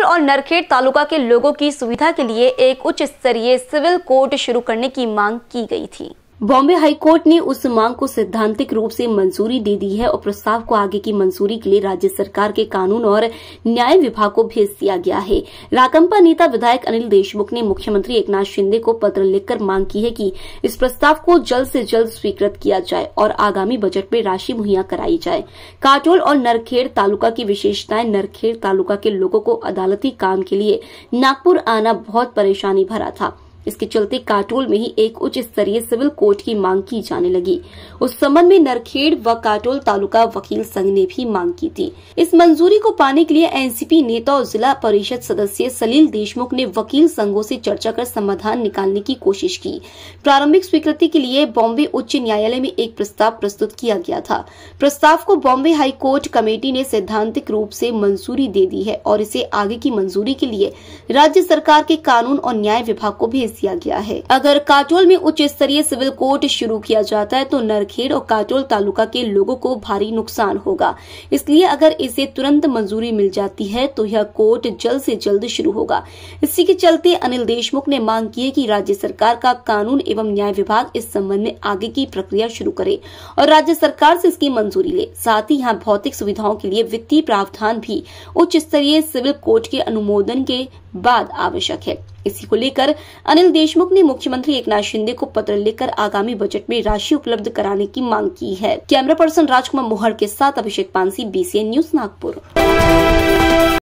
सीहोर और नरखेड़ तालुका के लोगों की सुविधा के लिए एक उच्च स्तरीय सिविल कोर्ट शुरू करने की मांग की गई थी बॉम्बे हाईकोर्ट ने उस मांग को सैद्धांतिक रूप से मंजूरी दे दी है और प्रस्ताव को आगे की मंजूरी के लिए राज्य सरकार के कानून और न्याय विभाग को भेज दिया गया है राकंपा नेता विधायक अनिल देशमुख ने मुख्यमंत्री एकनाथ शिंदे को पत्र लिखकर मांग की है कि इस प्रस्ताव को जल्द से जल्द स्वीकृत किया जाए और आगामी बजट में राशि मुहैया कराई जाए काटोल और नरखेड़ तालुका की विशेषताएं नरखेड़ तालुका के लोगों को अदालती काम के लिए नागपुर आना बहुत परेशानी भरा था इसके चलते काटोल में ही एक उच्च स्तरीय सिविल कोर्ट की मांग की जाने लगी उस संबंध में नरखेड़ व काटोल तालुका वकील संघ ने भी मांग की थी इस मंजूरी को पाने के लिए एनसीपी नेता और जिला परिषद सदस्य सलील देशमुख ने वकील संघों से चर्चा कर समाधान निकालने की कोशिश की प्रारंभिक स्वीकृति के लिए बॉम्बे उच्च न्यायालय में एक प्रस्ताव प्रस्तुत किया गया था प्रस्ताव को बॉम्बे हाईकोर्ट कमेटी ने सैद्धांतिक रूप से मंजूरी दे दी है और इसे आगे की मंजूरी के लिए राज्य सरकार के कानून और न्याय विभाग को भेज निर्देश दिया गया है अगर काटोल में उच्च स्तरीय सिविल कोर्ट शुरू किया जाता है तो नरखेड़ और काटोल तालुका के लोगों को भारी नुकसान होगा इसलिए अगर इसे तुरंत मंजूरी मिल जाती है तो यह कोर्ट जल्द से जल्द शुरू होगा इसी के चलते अनिल देशमुख ने मांग की है कि राज्य सरकार का कानून एवं न्याय विभाग इस संबंध में आगे की प्रक्रिया शुरू करे और राज्य सरकार से इसकी मंजूरी ले साथ ही यहाँ भौतिक सुविधाओं के लिए वित्तीय प्रावधान भी उच्च स्तरीय सिविल कोर्ट के अनुमोदन के बाद आवश्यक है इसी को लेकर अनिल देशमुख ने मुख्यमंत्री एकनाथ शिंदे को पत्र लिखकर आगामी बजट में राशि उपलब्ध कराने की मांग की है कैमरा पर्सन राजकुमार मोहर के साथ अभिषेक पांसी बीसीएन न्यूज नागपुर